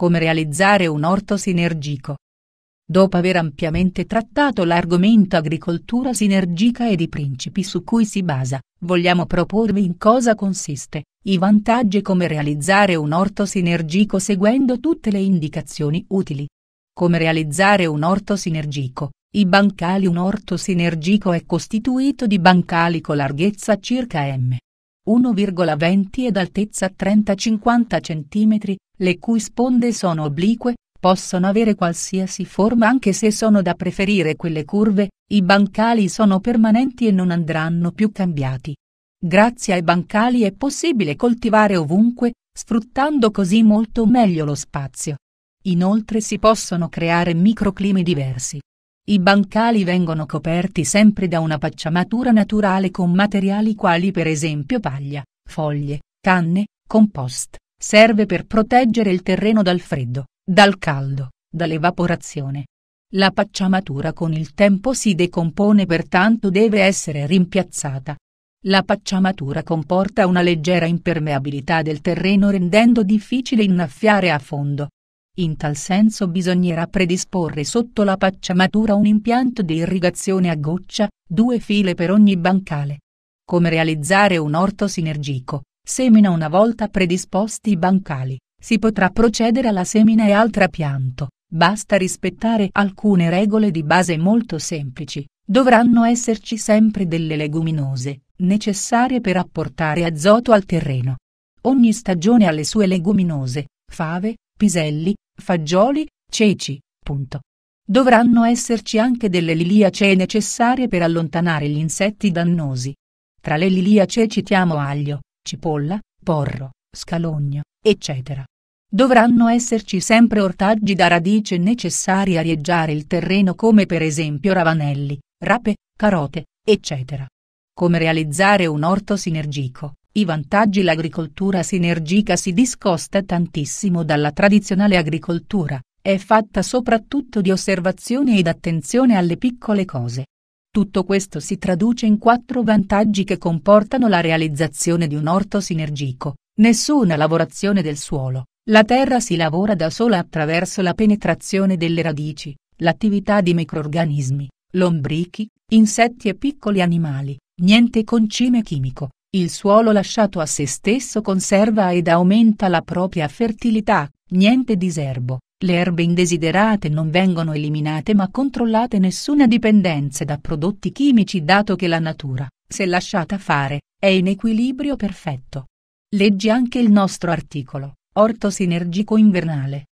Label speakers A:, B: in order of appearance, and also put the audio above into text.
A: come realizzare un orto sinergico. Dopo aver ampiamente trattato l'argomento agricoltura sinergica ed i principi su cui si basa, vogliamo proporvi in cosa consiste, i vantaggi e come realizzare un orto sinergico seguendo tutte le indicazioni utili. Come realizzare un orto sinergico. I bancali Un orto sinergico è costituito di bancali con larghezza circa m 1,20 ed altezza 30-50 cm, le cui sponde sono oblique, possono avere qualsiasi forma anche se sono da preferire quelle curve, i bancali sono permanenti e non andranno più cambiati. Grazie ai bancali è possibile coltivare ovunque, sfruttando così molto meglio lo spazio. Inoltre si possono creare microclimi diversi. I bancali vengono coperti sempre da una pacciamatura naturale con materiali quali per esempio paglia, foglie, canne, compost. Serve per proteggere il terreno dal freddo, dal caldo, dall'evaporazione. La pacciamatura con il tempo si decompone pertanto deve essere rimpiazzata. La pacciamatura comporta una leggera impermeabilità del terreno rendendo difficile innaffiare a fondo, in tal senso bisognerà predisporre sotto la pacciamatura un impianto di irrigazione a goccia, due file per ogni bancale. Come realizzare un orto sinergico? Semina una volta predisposti i bancali, si potrà procedere alla semina e al trapianto, basta rispettare alcune regole di base molto semplici, dovranno esserci sempre delle leguminose, necessarie per apportare azoto al terreno. Ogni stagione ha le sue leguminose, fave, piselli, fagioli, ceci, punto. Dovranno esserci anche delle liliacee necessarie per allontanare gli insetti dannosi. Tra le liliacee citiamo aglio, cipolla, porro, scalogno, eccetera. Dovranno esserci sempre ortaggi da radice necessari a rieggiare il terreno come per esempio ravanelli, rape, carote, eccetera. Come realizzare un orto sinergico? I vantaggi L'agricoltura sinergica si discosta tantissimo dalla tradizionale agricoltura, è fatta soprattutto di osservazione ed attenzione alle piccole cose. Tutto questo si traduce in quattro vantaggi che comportano la realizzazione di un orto sinergico, nessuna lavorazione del suolo, la terra si lavora da sola attraverso la penetrazione delle radici, l'attività di microorganismi, lombrichi, insetti e piccoli animali, niente concime chimico, il suolo lasciato a se stesso conserva ed aumenta la propria fertilità, niente diserbo, le erbe indesiderate non vengono eliminate ma controllate nessuna dipendenza da prodotti chimici dato che la natura, se lasciata fare, è in equilibrio perfetto. Leggi anche il nostro articolo, orto sinergico invernale.